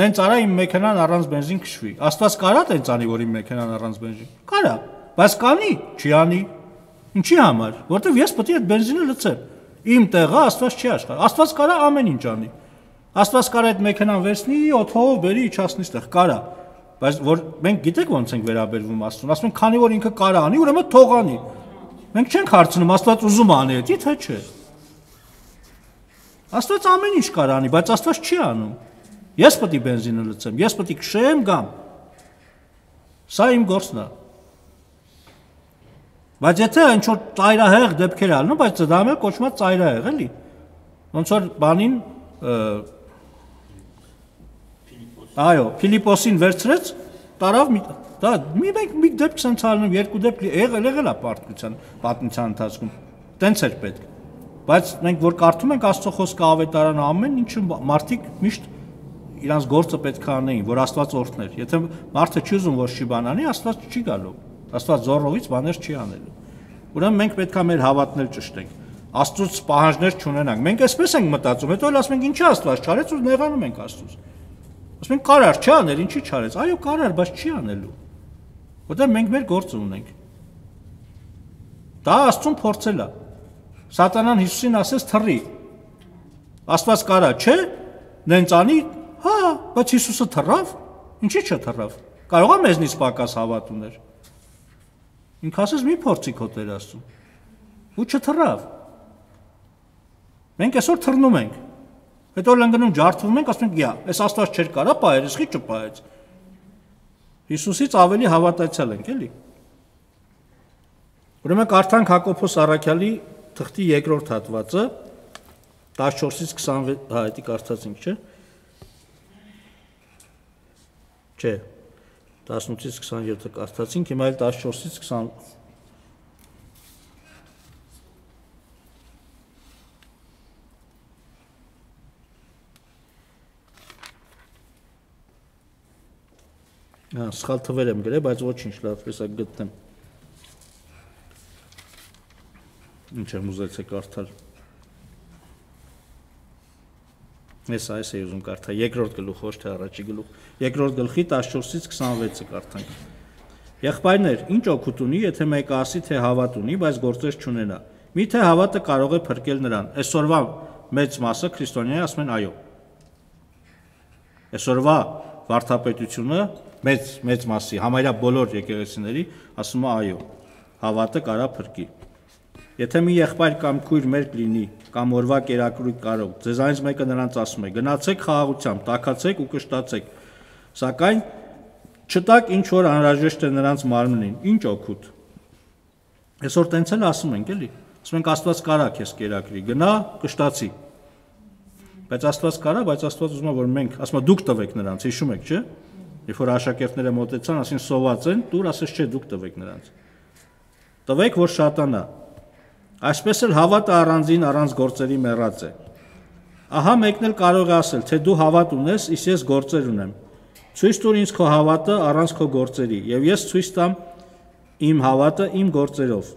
նենց արա իմ մեքենան առանց բենզին քշվի Աստված կարա տենց անի որ իմ մեքենան առանց բենզին կարա բայց կանի չի անի ինչի համար որովհետև ես պետք է այդ բենզինը լցեմ Իմ տեղը Աստված չի աշխարհ։ Աստված կարա ամեն ինչ անի։ Աստված կարա այդ մեքենան վերցնի, օթով բերի, իջացնի ստեղ, կարա։ Բայց որ մենք գիտենք ոնց ենք վերաբերվում Աստծուն, ասում ենք, քանի որ ինքը կարա անի, ուրեմն թող անի։ Մենք չենք հարցնում Աստված ուզում անի դա, թե չէ։ Աստված ամեն ինչ կարա անի, բայց Աստված չի անում։ Ես պետք է բենզինը լցեմ, ես պետք է քշեմ գամ։ Սա իմ գործն է։ Բայց եթե ինչ որ ծայրահեղ դեպքեր ալնում, բայց դամը կոչվում է ծայրահեղ, էլի։ Ոնց որ բանին Այո, Ֆիլիպոսին վերցրեց, տարավ մի դա մի մենք մի դեպք ցած ալնում, երկու դեպք եղել եղել է պարտության պատմության ընթացքում։ Տենց էր պետք։ Բայց մենք որ կարդում ենք Աստծո խոսքը ավետարան ամեն ինչը մարդիկ միշտ իրանց գործը պետք է անեին, որ Աստված օրհներ։ Եթե մարդը չի ուզում որ շի բանանի, Աստված չի գալու։ Աստված զորողից բաներ չի անելու։ Ուրեմն մենք պետքա մեր հավատնել ճշտենք։ Աստծոց պահանջներ չունենանք։ Մենք այսպես ենք մտածում, հետո էլ ասում ենք ինչի Աստված չարեց ու նեղանում ենք Աստծոց։ Ասում ենք կարար չի անել, ինչի չարեց։ Այո, կարար, բայց չի անելու։ Որտեղ մենք մեր գործը ունենք։ Դա Աստծուն փորձել է։ Սատանան Հիսուսին ասեց թռի։ Աստված կարա, չէ՞։ Նենց անի, հա, բայց Հիսուսը թռավ։ Ինչի՞ չթռավ։ Կարողա մեզնից պակաս հավատ ուներ։ Ինք ասես մի փորձի քո Տեր Աստծո։ Ու չթռավ։ Մենք այսօր թռնում ենք։ Հետո լընկնում ջարդվում ենք, ասում ենք՝ «Գա, այս Աստված չէր կարա պայել, իսկի չպայեց»։ Հիսուսից ավելի հավատացյալ ենք, էլի։ Ուրեմն կարդանք Հակոբոս Արաքյալի թղթի 2-րդ հատվածը 14-ից 26, հա, դա կարդացինք, չէ՞։ Չէ, 18-ից 27-ը կասթացինք, հիմա էլ 14-ից 20 Հա, սխալ թվեր եմ գրել, բայց ոչինչ, լավպես է գտնեմ։ Ինչ եմ ուզեցեք արդար։ Ես այս էի ուզում կարդալ, երկրորդ գլուխ, ոչ թե առաջի գլուխ։ Երկրորդ գլխի 14-ից 26-ը կարդանք։ Եղբայրներ, ինչ օգուտ ունի, եթե մեկը ասի, թե հավատ ունի, բայց գործեր չունենա։ Միթե հավատը կարող է փրկել նրան։ Այսօրվա մեծ մասը քրիստոնյաները ասում են այո։ Այսօրվա վարդապետությունը մեծ մեծ մասի, համարյա բոլոր եկեղեցիների ասում է այո։ Հավատը կարա փրկի։ Եթե մի եղբայր կամ քույր մերկ լինի կամ օրվա կերակրույկ կարող, ձեզանից մեկը նրանց ասում է. գնացեք խաղաղությամբ, տակացեք ու կշտացեք։ Սակայն չտակ ինչ որ անհրաժեշտ է նրանց մարմնին, ինչ օգուտ։ Այսօր տենց էլ ասում ենք, էլի։ Ասում ենք Աստված կարա քեզ կերակրի, գնա, կշտացի։ Բայց Աստված կարա, բայց Աստված ուզում է որ մենք, ասում է դուք տվեք նրանց, հիշում եք, չէ՞։ Երբ որ աշակերտները մոտեցան, ասին սոված են, դուր ասես չէ դուք տվեք նրանց։ Տվեք որ շատանա, Այսպես էլ հավատը առանձին առանց գործերի մեռած է։ Ահա մեկն էլ կարող է ասել, թե դու հավատ ունես, իսկ ես գործեր ունեմ։ Ցույց տուր ինձ քո հավատը առանց քո գործերի, եւ ես ցույց տամ իմ հավատը իմ գործերով։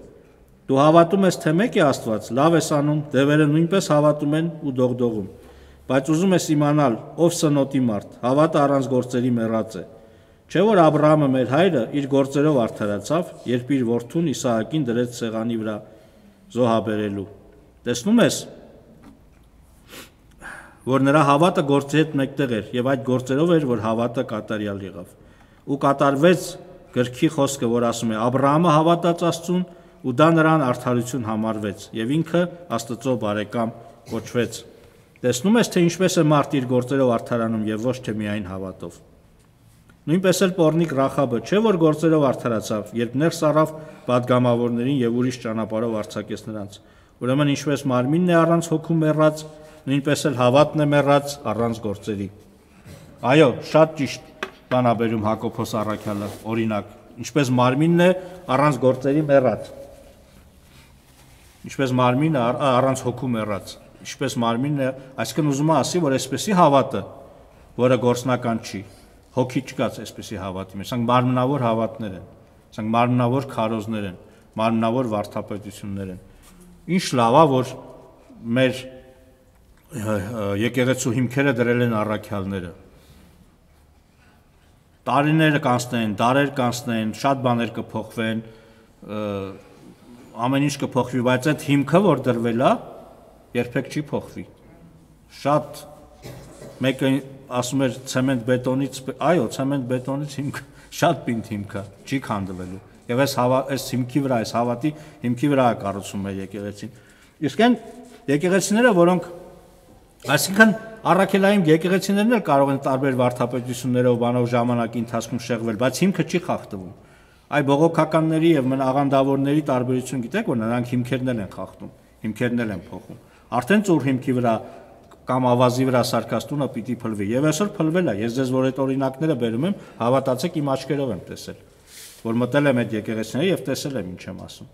Դու հավատում ես, թե մեկ է Աստված, լավ ես անում, դևերը նույնպես հավատում են ու դողդողում։ Բայց ուզում ես իմանալ, ով սնոտի մարդ, հավատը առանց գործերի մեռած է։ Չէ՞ որ Աբրահամը մեր հայրը իր գործերով արդարացավ, երբ իր որդուն Իսահակին դրեց սեղանի վրա զոհաբերելու։ Տեսնում ես, որ նրա հավատը գործի հետ մեկտեղ էր եւ այդ գործերով էր, որ հավատը կատարյալ եղավ։ Ու կատարվեց գրքի խոսքը, որ ասում է. Աբրահամը հավատաց Աստծուն ու դա նրան արդարություն համարվեց եւ ինքը Աստծո բարեկամ կոչվեց։ Տեսնում ես, թե ինչպես է մարդ իր գործերով արդարանում եւ ոչ թե միայն հավատով։ Նույնպես էլ Պորնիկ Ռախաբը չէ որ գործերով արդարացավ, երբ ներս առավ падգամավորներին եւ ուրիշ ճանապարհով արցակեց նրանց։ Ուրեմն ինչպես մարմինն է առանց հոգու մեռած, նույնպես էլ հավատն է մեռած առանց գործերի։ Այո, շատ ճիշտ բան աբերում Հակոբոս Առաքյալը, օրինակ, ինչպես մարմինն է առանց գործերի մեռած։ Ինչպես մարմինը առանց հոգու մեռած ինչպես մարմինն է, այսինքն ուզում է ասի, որ այսպեսի հավատը, որը գործնական չի, հոգի չկաց այսպիսի հավատի մեջ։ Սրանք մարմնավոր հավատներ են։ Սրանք մարմնավոր քարոզներ են, մարմնավոր վարդապետություններ են։ Ինչ լավա, որ մեր եկեղեցու հիմքերը դրել են առաքյալները։ Տարիները կանցնեն, դարեր կանցնեն, շատ բաներ կփոխվեն, ամեն ինչ կփոխվի, բայց այդ հիմքը, որ դրվել է, երբեք չի փոխվի։ Շատ մեկը ասում էր ցեմենտ բետոնից, այո, ցեմենտ բետոնից հիմք շատ պինդ հիմքա, չի քանդվելու։ Եվ այս հավա այս հիմքի վրա, այս հավատի հիմքի վրա է կառուցում է եկեղեցին։ Իսկ այն եկեղեցիները, որոնք Այսինքն առաքելային եկեղեցիներն էլ կարող են տարբեր վարթապետություններով բանով ժամանակի ընթացքում շեղվել, բայց հիմքը չի խախտվում։ Այ բողոքականների եւ մնաղանդավորների տարբերություն գիտեք, որ նրանք հիմքերն են խախտում, հիմքերն են փոխում։ Արդեն ծուր հիմքի վրա կամ ավազի վրա սարկած տունը պիտի փլվի։ Եվ այսօր փլվել է։ Ես ձեզ որ այդ օրինակները բերում եմ, հավատացեք իմ աչքերով եմ տեսել, որ մտել եմ այդ եկեղեցիները եւ տեսել եմ ինչ եմ ասում։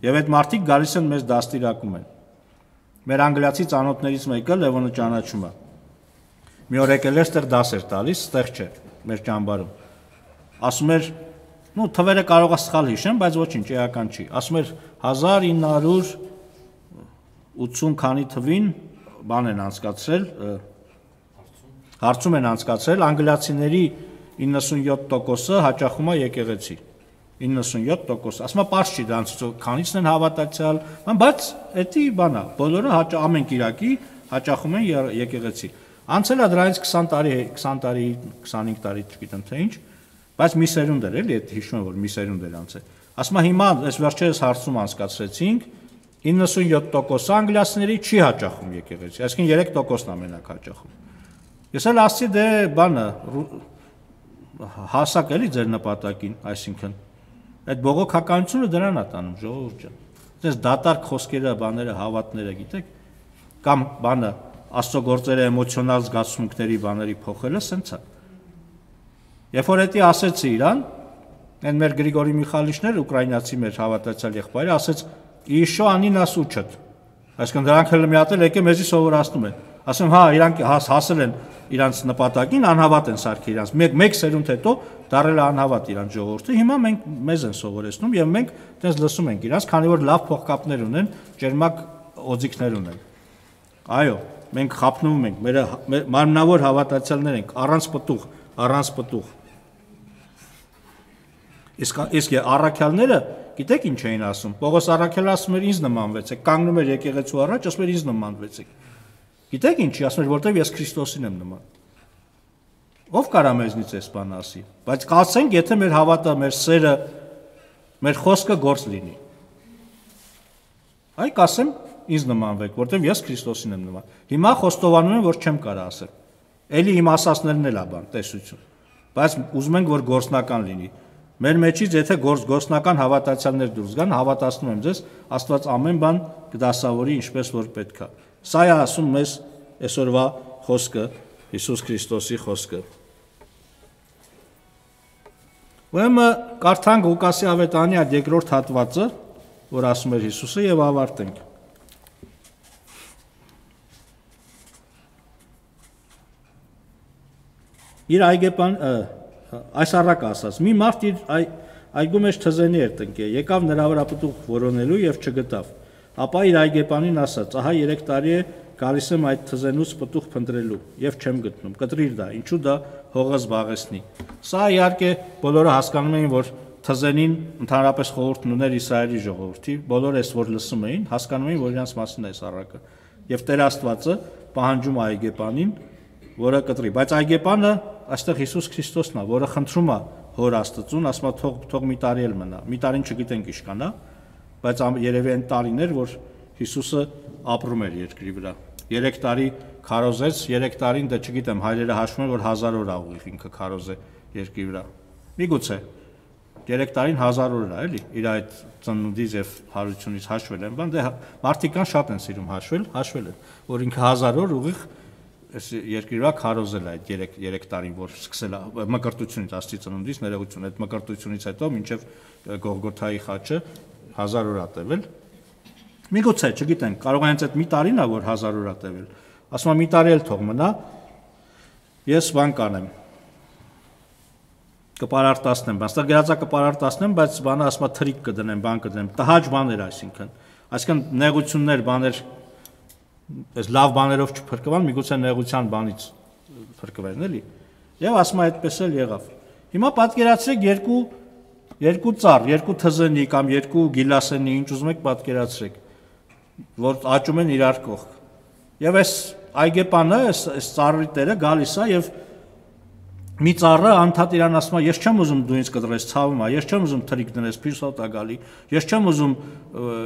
Եվ այդ մարդիկ գալիս են մեզ դաստիարակում են։ Մեր անգլիացի ծանոթներից մեկը Լևոնը ճանաչում է։ Մի օր եկել էր ստեղ դաս էր տալիս, ստեղ չէ, մեր ճամբարում։ Ասում էր, ну թվերը կարող է սխալ հիշեմ, բայց ոչինչ, էական չի։ Ասում էր 1900 80 քանի թվին բան են անցկացրել, հարցում են անցկացրել, անգլիացիների 97%-ը հաճախում է եկեղեցի։ 97%։ Ասма པարզ չի դրանից քանիցն են հավատացյալ, բայց էդի բանա, բոլորը ամեն Կիրակի հաճախում են եկեղեցի։ Անցել է դրանից 20 տարի, 20 տարի, 25 տարի, չգիտեմ թե ինչ, բայց մի սերունդ էր էլի, հիշում եմ որ մի սերունդ էր անցել։ Ասма հիմա այս վերջերս հարցում անցկացրեցինք, 97% անգլիացիների չի հաճախում եկեղեցի, այսինքն 3%-ն ամենակ հաճախում։ Ես էլ ասացի դե բանը հասակ էլի ձեր նպատակին, այսինքն այդ բողոքականությունը դրան է տանում ժողովուրդ ջան։ Ձեզ դատարկ խոսքերը, բաները, հավատները, գիտեք, կամ բանը աստծո գործերը էմոցիոնալ զգացմունքների բաների փոխելը սենց է։ Երբ որ դա ասեցի իրան, այն մեր Գրիգորի Միխալիչներ, ուկրաինացի մեր հավատացյալ եղբայրը ասեց, իշո անի նա սուչըտ։ Այսինքն դրանք հենց միատել եկե մեզի սովորացնում են։ Ասեմ, հա, իրանք հասել են իրանց նպատակին, անհավատ են սարքի իրանց։ Մեկ մեկ սերունդ հետո դարել է անհավատ իրանց ժողովուրդը։ Հիմա մենք մեզ են սովորեցնում եւ մենք այտենց լսում ենք իրանց, քանի որ լավ փոխկապներ ունեն, ջերմակ օձիքներ ունեն։ Այո, մենք խափնվում ենք, մեր մարմնավոր հավատացյալներ ենք, առանց պտուղ, առանց պտուղ։ Իսկ իսկ առաքյալները Գիտեք ինչ էին ասում։ Պողոս Արաքելը ասում էր ինձ նմանվեցեք, կանգնում էր եկեղեցու առաջ, ասում էր ինձ նմանվեցեք։ Գիտեք ինչի, ասում էր որտեվ ես Քրիստոսին եմ նման։ Ո՞վ կարա մեզնից այս բան ասի։ Բայց կասենք, եթե մեր հավատը, մեր սերը, մեր խոսքը գործ լինի։ Այ կասեմ ինձ նմանվեք, որտեվ ես Քրիստոսին եմ նման։ Հիմա խոստովանում եմ, որ չեմ կարա ասել։ Էլի իմ ասածներն էլ է բան, տեսություն։ Բայց ուզում ենք, որ գործնական լինի։ Մեր մեջից եթե գործգործնական հավատացյալներ դուրս գան, հավատացնում եմ ձեզ, Աստված ամեն բան կդասավորի ինչպես որ պետք է։ Սա է ասում մեզ այսօրվա խոսքը, Հիսուս Քրիստոսի խոսքը։ Ուրեմն կարդանք Ղուկասի ավետարանի այդ երկրորդ հատվածը, որ ասում էր Հիսուսը եւ ավարտենք։ Իր այգեպան այս առակը ասած, մի մարդ իր այ, այգու մեջ թզենի էր տնկել, եկավ նրա վրա պտուղ որոնելու եւ չգտավ։ Ապա իր այգեպանին ասաց. «Ահա 3 տարի է գալիս եմ այդ թզենուց պտուղ փնտրելու եւ չեմ գտնում։ Կտրիր դա, ինչու դա հողը զբաղեցնի»։ Սա իհարկե բոլորը հասկանում էին, որ թզենին ընդհանրապես խորհուրդն ուներ Իսրայելի ժողովրդի, բոլորը էս որ լսում էին, հասկանում էին, որ իրանց մասին է սարակը։ Եվ Տեր Աստվածը պահանջում է այգեպանին որը կտրի, բայց այգեպանը այստեղ Հիսուս Քրիստոսն է, որը խնդրում է հոր Աստծուն, ասում է թող թող մի տարի էլ մնա։ Մի տարին չգիտենք ինչ կանա, բայց երևի այն տարիներ, որ Հիսուսը ապրում էր երկրի վրա։ 3 տարի քարոզեց, 3 տարին դա դե չգիտեմ, հայրերը հաշվում են, որ 1000 օր աղուղի ինքը քարոզե երկրի վրա։ Միգուցե 3 տարին 1000 օր է, էլի, իր այդ ծնունդից եւ հարությունից հաշվել են, բան դե հա- մարդիկ կան շատ են սիրում հաշվել, հաշվել են, որ ինքը 1000 օր ուղիղ ու այս երկրի վրա քարոզել է այդ 3 3 տարին, որ սկսել է մկրտությունից, աստի ծնունդից ներողություն, այդ մկրտությունից հետո մինչև Գողգոթայի խաչը 1000 օր ա տևել։ Միգուցե, չգիտեմ, կարող է հենց այդ մի տարին ա որ 1000 օր ա տևել։ Ասում եմ մի տարի էլ թող մնա։ Ես բան կանեմ կպարարտացնեմ, հաստատ գրածա կպարարտացնեմ, բայց բանը ասում է թրիկ կդնեմ, բան կդնեմ, տհաճ բաներ այսինքն։ Այսինքն նեղություններ, բաներ այս լավ բաներով չփրկվան, միգուցե նեղության բանից փրկվեն, էլի։ Եվ ասում է այդպես էլ եղավ։ Հիմա պատկերացրեք երկու երկու ծառ, երկու թզենի կամ երկու գիլասենի ինչ ուզում եք պատկերացրեք, որ աճում են իրար կողք։ Եվ այս այգեպանը, այս ծառի տերը գալիս է եւ այս, այս մի ծառը անդադ իրան ասում է ես չեմ ուզում դու ինձ կտրես ցավում է ես չեմ ուզում թրիկ դնես փիսոտա գալի ես չեմ ուզում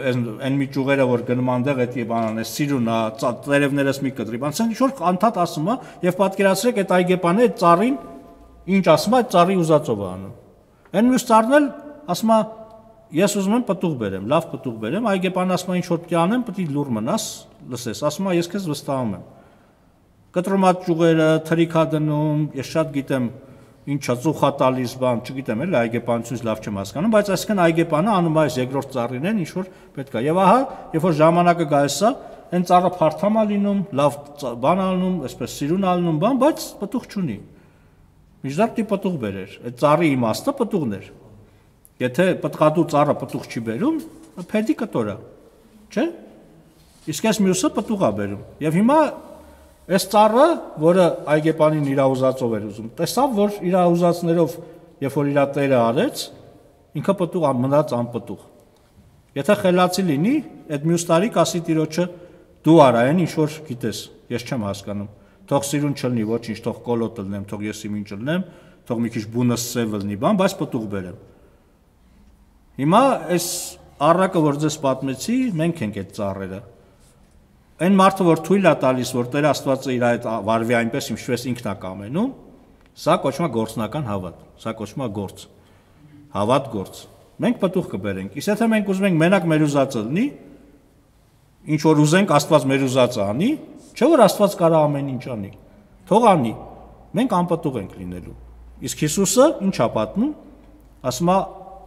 այն այն մի ճյուղերը որ գնում անտեղ այդ բանան է սիրուն է ծերևներս մի կտրի բան ցան ինչ որ անդադ ասում է եւ պատկերացրեք այդ այգեպանը այդ ծառին ինչ ասում է այդ ծառի ուզածով է անում այն մյուս ծառն էլ ասում է ես ուզում եմ պտուղ բերեմ լավ պտուղ բերեմ այգեպանը ասում է ինչ որ պետք է անեմ պետք է լուր մնաս լսես ասում է ես քեզ վստահում եմ կտրոմած ճյուղերը, թրիքադնում, ես շատ գիտեմ ինչա ծուխա տալիս բան, չգիտեմ էլ այգեպանությունից լավ չեմ հասկանում, բայց այսինքն այգեպանը անում այս երկրորդ ծառին են ինչ որ պետքա։ Եվ ահա, երբ որ ժամանակը գալիս է, այն ծառը փարթամա լինում, լավ բան անում, այսպես սիրուն ալնում բան, բայց պտուղ չունի։ Միջդարձի պտուղ բերեր։ Այդ ծառի իմաստը պտուղն էր։ Եթե պտղատու ծառը պտուղ չի բերում, փեդի կտորա։ Չէ՞։ Իսկ այս մյուսը պտուղ է բերում։ Եվ հիմա Այս ծառը, որը այգեպանին իր ուզածով էր ուզում, տեսավ, որ իր ուզածներով, երբ որ իր տերը արեց, ինքը պտուղ մնաց անպտուղ։ Եթե խելացի լինի, այդ մյուս տարի կասի տիրոջը դու արա այն ինչ որ գիտես, ես չեմ հասկանում։ Թող սիրուն չլնի ոչինչ, թող կոլոտ լնեմ, թող ես իմ ինչ լնեմ, թող մի քիչ բունը սև լնի, բան, բայց պտուղ բերեմ։ Հիմա այս առակը, որ ձեզ պատմեցի, մենք ենք այդ ծառերը։ Այն մարդը, որ թույլ է տալիս, որ Տեր Աստվածը իր այդ վարվի այնպես, ինչպես ինքն է կամենում, սա կոչվում է գործնական հավատ, սա կոչվում է գործ։ Հավատ գործ։ Մենք պատուխ կբերենք։ Իսկ եթե մենք ուզում ենք մենակ մերուզածը լինի, ինչ որ ուզենք Աստված մերուզածը անի, չէ՞ որ Աստված կարա ամեն ինչ անի։ Թող անի։ Մենք անպատուղ ենք լինելու։ Իսկ Հիսուսը ինչ է պատմում։ Ասում է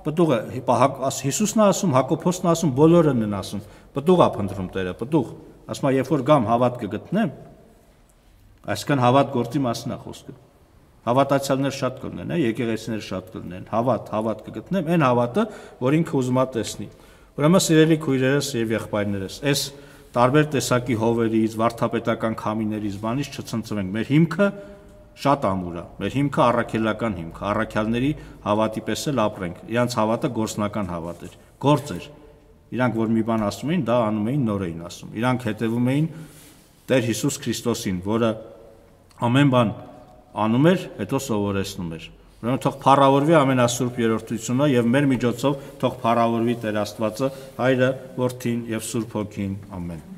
պտուղը, Հիսուսն է ասում, Հակոբոսն է ասում, բոլորն են ասում, պտուղ է փնտրում Տերը, պտուղ ասում է երբ որ գամ հավատ կգտնեմ այսքան հավատ գործի մասն է խոսքը հավատացյալներ շատ կլինեն է եկեղեցիներ շատ կլինեն հավատ հավատ կգտնեմ այն հավատը որ ինքը ուզում է տեսնի ուրեմն սիրելի քույրերս եւ եղբայրներս այս տարբեր տեսակի հովերից վարթապետական քամիներից բանից չցնցվենք մեր հիմքը շատ ամուր է։ Մեր հիմքը առաքելական հիմք, առաքյալների հավատի պես էլ ապրենք։ Իրանց հավատը գործնական հավատ էր, գործ էր։ Իրանք որ մի բան ասում էին, դա անում էին, նոր էին ասում։ Իրանք հետևում էին Տեր Հիսուս Քրիստոսին, որը ամեն բան անում էր, հետո սովորեցնում էր։ Ուրեմն թող փառավորվի ամենասուրբ երրորդությունը եւ մեր միջոցով թող փառավորվի Տեր Աստվածը, Հայրը, Որդին եւ Սուրբ Հոգին։ Ամեն։